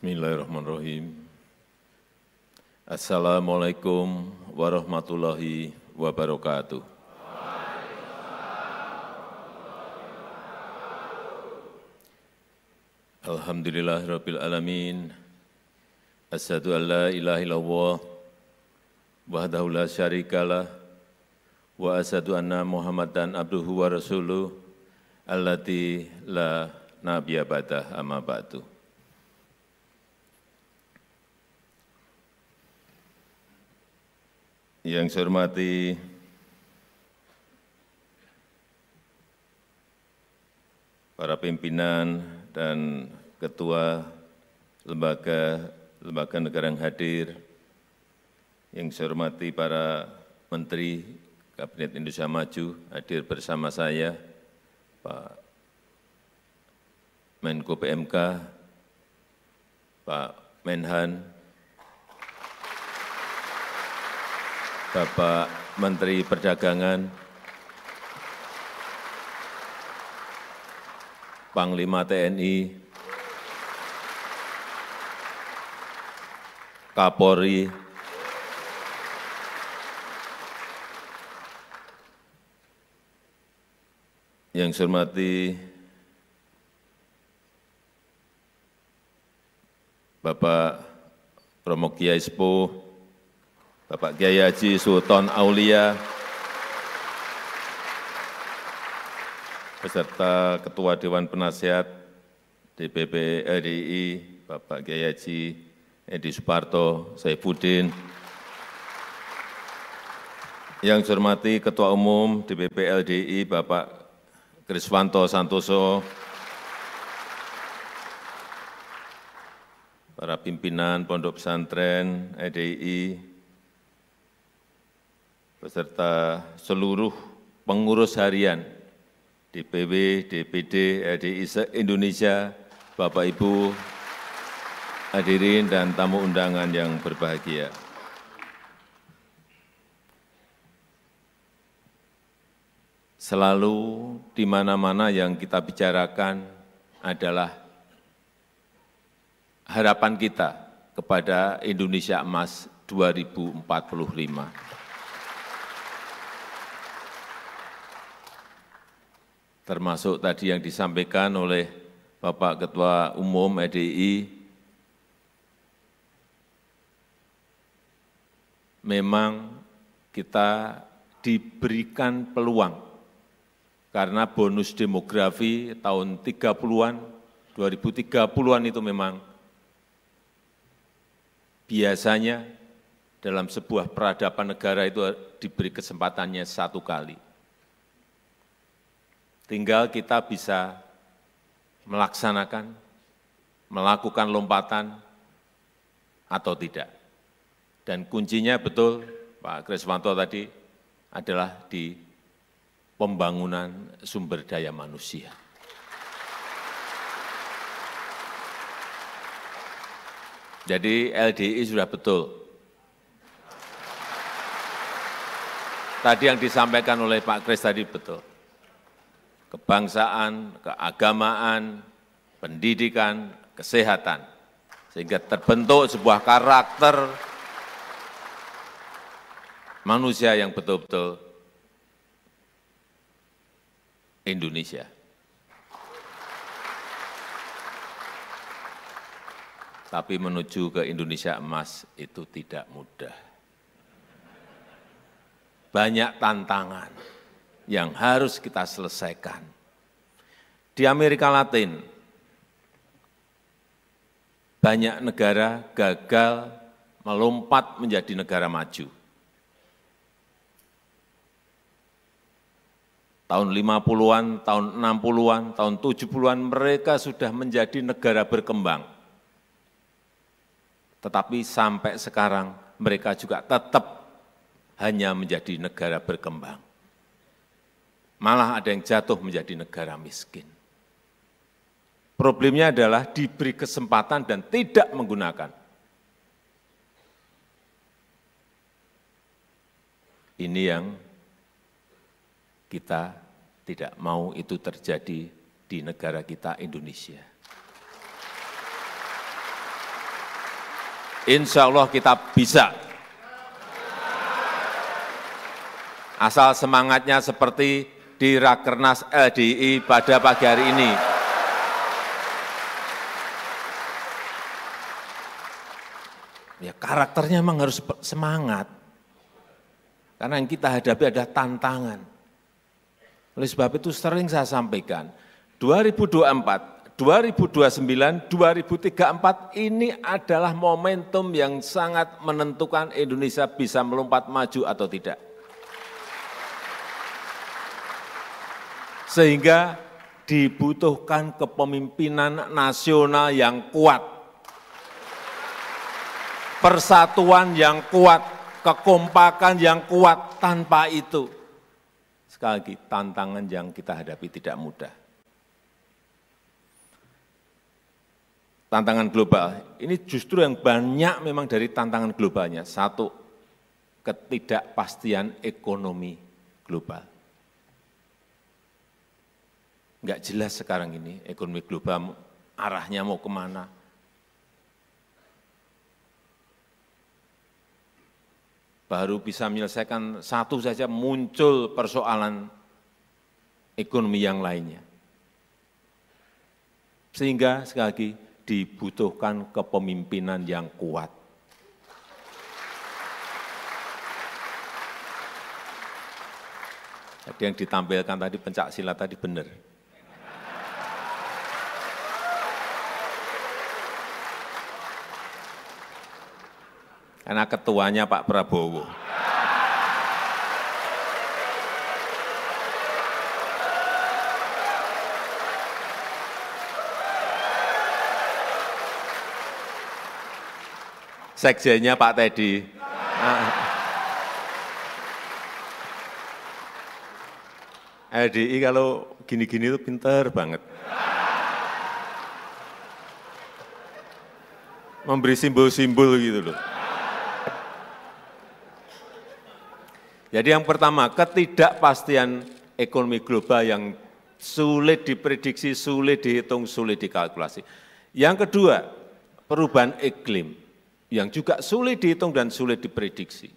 Bismillahirrahmanirrahim. Assalamualaikum warahmatullahi wabarakatuh. Alhamdulillah Rabbil Alamin Asyadu an la ilaha illallah Wahdahu la syarikalah Wa asyadu anna muhammadan abduhu wa rasuluh Allati la nabiya badah amma Yang saya hormati para pimpinan dan ketua lembaga-lembaga negara yang hadir, yang saya hormati para menteri Kabinet Indonesia Maju hadir bersama saya, Pak Menko PMK, Pak Menhan, Bapak Menteri Perdagangan, Panglima TNI, Kapolri, yang saya hormati Bapak Romo Kiai Sepuh, Bapak Kiai Haji Sultan Aulia, beserta Ketua Dewan Penasihat DPP LDI, Bapak Kiai Haji Edi Suparto, Saifuddin, yang saya hormati Ketua Umum DPP LDI Bapak Kriswanto Santoso, para pimpinan Pondok Pesantren EDI, beserta seluruh pengurus harian DPW, DPD, RDI indonesia Bapak Ibu, hadirin dan tamu undangan yang berbahagia. Selalu di mana-mana yang kita bicarakan adalah harapan kita kepada Indonesia Emas 2045. termasuk tadi yang disampaikan oleh Bapak Ketua Umum EDI, memang kita diberikan peluang karena bonus demografi tahun 30-an, 2030-an itu memang biasanya dalam sebuah peradaban negara itu diberi kesempatannya satu kali. Tinggal kita bisa melaksanakan, melakukan lompatan atau tidak. Dan kuncinya betul, Pak Kriswanto tadi, adalah di pembangunan sumber daya manusia. Jadi LDI sudah betul. Tadi yang disampaikan oleh Pak Kris tadi betul kebangsaan, keagamaan, pendidikan, kesehatan. Sehingga terbentuk sebuah karakter manusia yang betul-betul Indonesia. Tapi menuju ke Indonesia emas itu tidak mudah. Banyak tantangan yang harus kita selesaikan. Di Amerika Latin, banyak negara gagal melompat menjadi negara maju. Tahun 50-an, tahun 60-an, tahun 70-an mereka sudah menjadi negara berkembang. Tetapi sampai sekarang mereka juga tetap hanya menjadi negara berkembang malah ada yang jatuh menjadi negara miskin. Problemnya adalah diberi kesempatan dan tidak menggunakan. Ini yang kita tidak mau itu terjadi di negara kita Indonesia. Insya Allah kita bisa. Asal semangatnya seperti di Rakernas LDI pada pagi hari ini. Ya karakternya memang harus semangat. Karena yang kita hadapi ada tantangan. Oleh sebab itu sering saya sampaikan, 2024, 2029, 2034 ini adalah momentum yang sangat menentukan Indonesia bisa melompat maju atau tidak. sehingga dibutuhkan kepemimpinan nasional yang kuat, persatuan yang kuat, kekompakan yang kuat. Tanpa itu, sekali lagi, tantangan yang kita hadapi tidak mudah. Tantangan global, ini justru yang banyak memang dari tantangan globalnya. Satu, ketidakpastian ekonomi global. Enggak jelas sekarang ini ekonomi global arahnya mau kemana. Baru bisa menyelesaikan satu saja muncul persoalan ekonomi yang lainnya. Sehingga sekali lagi dibutuhkan kepemimpinan yang kuat. jadi yang ditampilkan tadi pencak silat tadi benar. karena ketuanya Pak Prabowo. Sekjennya Pak Teddy. Ah. LDI kalau gini-gini itu pinter banget. Memberi simbol-simbol gitu loh. Jadi yang pertama, ketidakpastian ekonomi global yang sulit diprediksi, sulit dihitung, sulit dikalkulasi. Yang kedua, perubahan iklim yang juga sulit dihitung dan sulit diprediksi.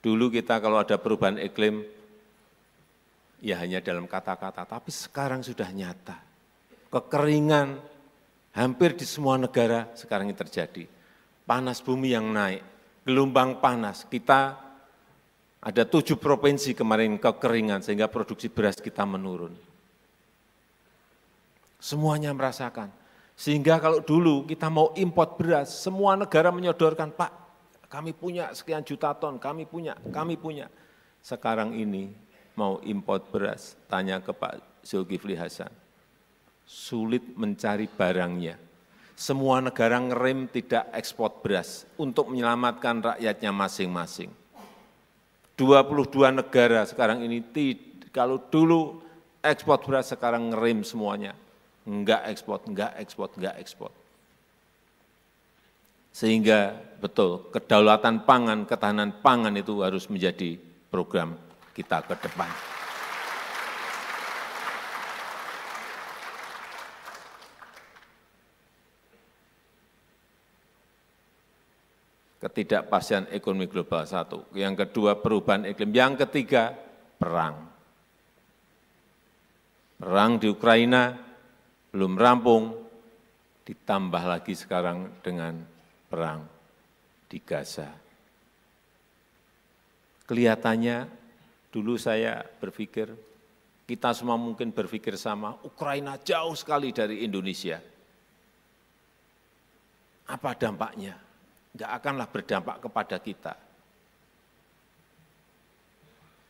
Dulu kita kalau ada perubahan iklim, ya hanya dalam kata-kata, tapi sekarang sudah nyata. Kekeringan hampir di semua negara sekarang ini terjadi. Panas bumi yang naik, gelombang panas, kita ada tujuh provinsi kemarin kekeringan sehingga produksi beras kita menurun. Semuanya merasakan. Sehingga kalau dulu kita mau import beras, semua negara menyodorkan, Pak, kami punya sekian juta ton, kami punya, kami punya. Sekarang ini mau import beras, tanya ke Pak Zulkifli Hasan. Sulit mencari barangnya. Semua negara ngerem tidak ekspor beras untuk menyelamatkan rakyatnya masing-masing 22 negara sekarang ini, kalau dulu ekspor beras sekarang ngerem semuanya. Enggak ekspor, enggak ekspor, enggak ekspor. Sehingga betul, kedaulatan pangan, ketahanan pangan itu harus menjadi program kita ke depan. ketidakpastian ekonomi global satu, yang kedua perubahan iklim, yang ketiga perang. Perang di Ukraina belum rampung, ditambah lagi sekarang dengan perang di Gaza. Kelihatannya dulu saya berpikir, kita semua mungkin berpikir sama, Ukraina jauh sekali dari Indonesia. Apa dampaknya? nggak akanlah berdampak kepada kita.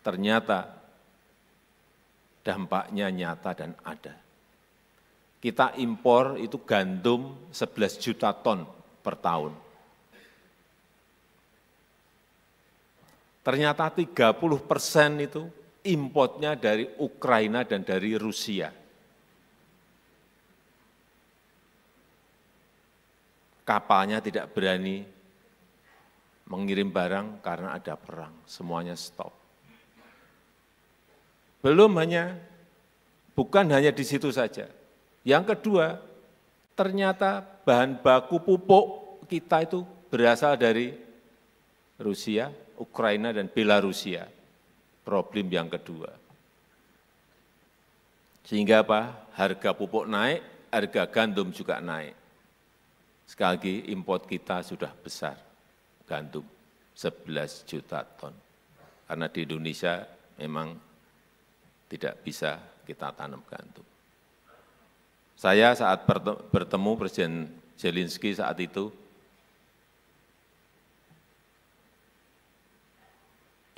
Ternyata dampaknya nyata dan ada. Kita impor itu gandum 11 juta ton per tahun. Ternyata 30 persen itu importnya dari Ukraina dan dari Rusia. kapalnya tidak berani mengirim barang karena ada perang, semuanya stop. Belum hanya, bukan hanya di situ saja. Yang kedua, ternyata bahan baku pupuk kita itu berasal dari Rusia, Ukraina, dan Belarusia. Problem yang kedua. Sehingga apa? Harga pupuk naik, harga gandum juga naik. Sekali lagi import kita sudah besar, gandum 11 juta ton. Karena di Indonesia memang tidak bisa kita tanam gandum. Saya saat bertemu Presiden Zelensky saat itu,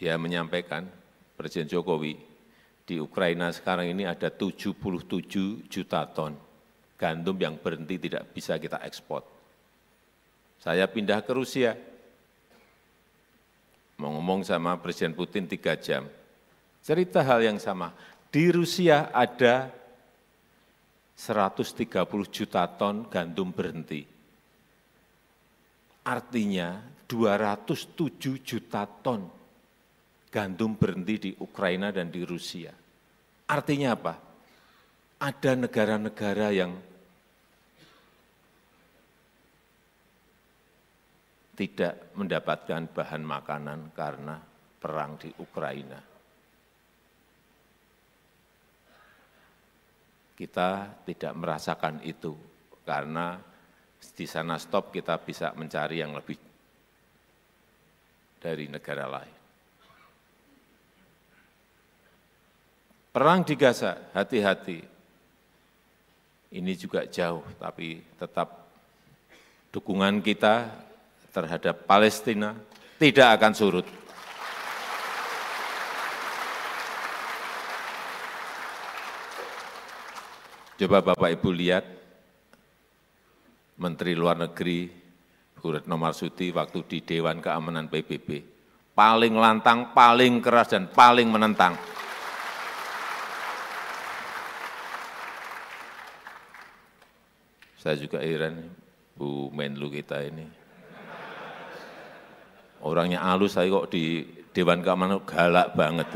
dia menyampaikan, Presiden Jokowi, di Ukraina sekarang ini ada 77 juta ton gandum yang berhenti tidak bisa kita ekspor. Saya pindah ke Rusia, mau ngomong sama Presiden Putin tiga jam. Cerita hal yang sama, di Rusia ada 130 juta ton gandum berhenti. Artinya 207 juta ton gandum berhenti di Ukraina dan di Rusia. Artinya apa? Ada negara-negara yang tidak mendapatkan bahan makanan karena perang di Ukraina. Kita tidak merasakan itu karena di sana stop kita bisa mencari yang lebih dari negara lain. Perang di Gaza, hati-hati. Ini juga jauh, tapi tetap dukungan kita terhadap palestina tidak akan surut Coba Bapak Ibu lihat Menteri Luar Negeri Hurat Nomar Suti waktu di Dewan Keamanan PBB paling lantang, paling keras dan paling menentang. Saya juga heran Bu Menlu kita ini Orangnya alus saya kok di Dewan Keamanan galak banget.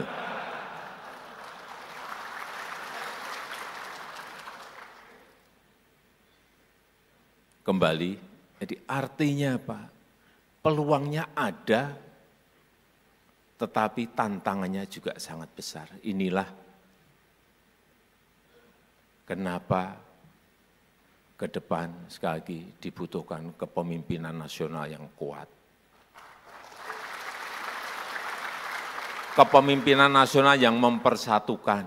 Kembali, jadi artinya apa? Peluangnya ada, tetapi tantangannya juga sangat besar. Inilah kenapa ke depan sekali lagi dibutuhkan kepemimpinan nasional yang kuat kepemimpinan nasional yang mempersatukan,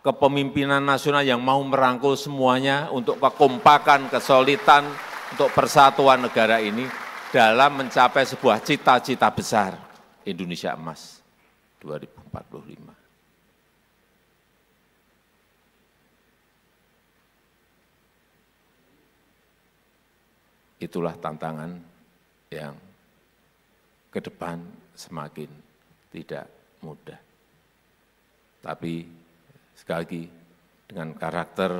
kepemimpinan nasional yang mau merangkul semuanya untuk kekompakan, kesulitan, untuk persatuan negara ini dalam mencapai sebuah cita-cita besar Indonesia Emas 2045. Itulah tantangan yang ke depan semakin tidak mudah. Tapi sekali lagi dengan karakter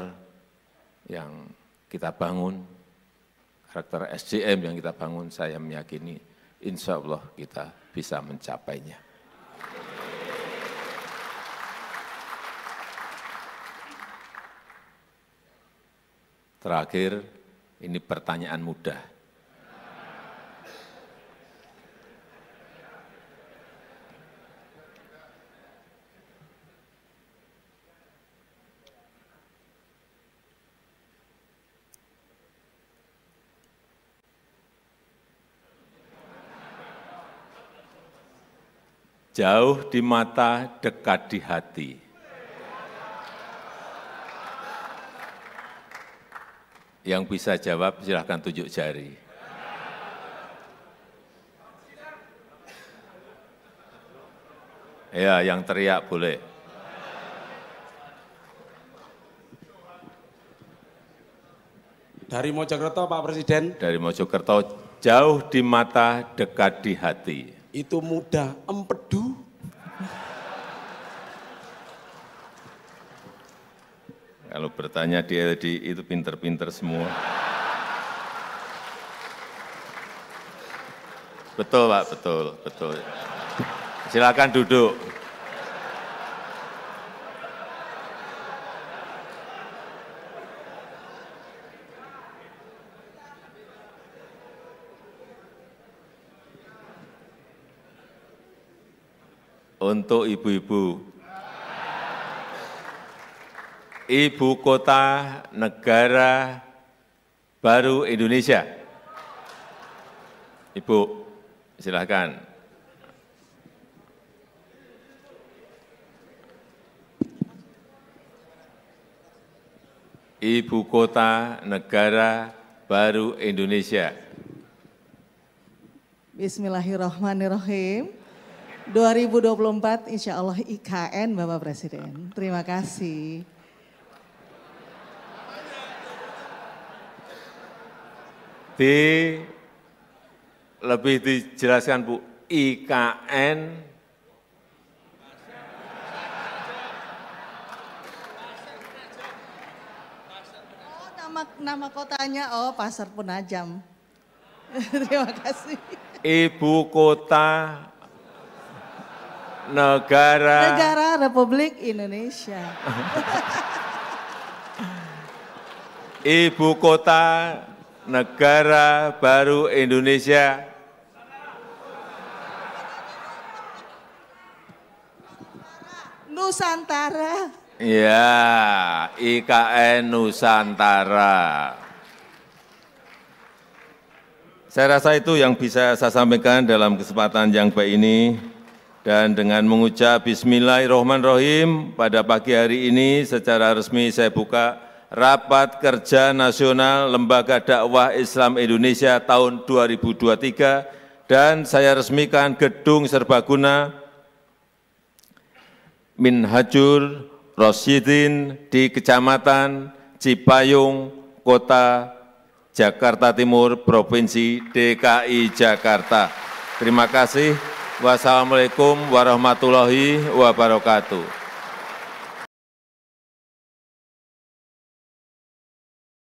yang kita bangun, karakter SDM yang kita bangun, saya meyakini insya Allah kita bisa mencapainya. Terakhir, ini pertanyaan mudah. jauh di mata, dekat di hati. Yang bisa jawab silahkan tunjuk jari. Ya, yang teriak boleh. Dari Mojokerto, Pak Presiden. Dari Mojokerto, jauh di mata, dekat di hati. Itu mudah empedu Kalau bertanya di LDI itu pinter-pinter semua. Betul Pak, betul, betul. Silakan duduk. Untuk ibu-ibu ibu kota negara baru Indonesia. Ibu, silakan. Ibu kota negara baru Indonesia. Bismillahirrahmanirrahim. 2024 insya Allah IKN Bapak Presiden. Terima kasih. lebih dijelaskan Bu, IKN oh, nama nama kotanya oh Pasar Penajam. Terima kasih. Ibu kota negara negara Republik Indonesia. Ibu kota negara baru Indonesia Nusantara. Ya, IKN Nusantara. Saya rasa itu yang bisa saya sampaikan dalam kesempatan yang baik ini. Dan dengan mengucap Bismillahirrahmanirrahim, pada pagi hari ini secara resmi saya buka Rapat Kerja Nasional Lembaga Dakwah Islam Indonesia tahun 2023 dan saya resmikan Gedung Serbaguna Minhajur Rosyidin di Kecamatan Cipayung, Kota Jakarta Timur, Provinsi DKI Jakarta. Terima kasih. Wassalamualaikum warahmatullahi wabarakatuh.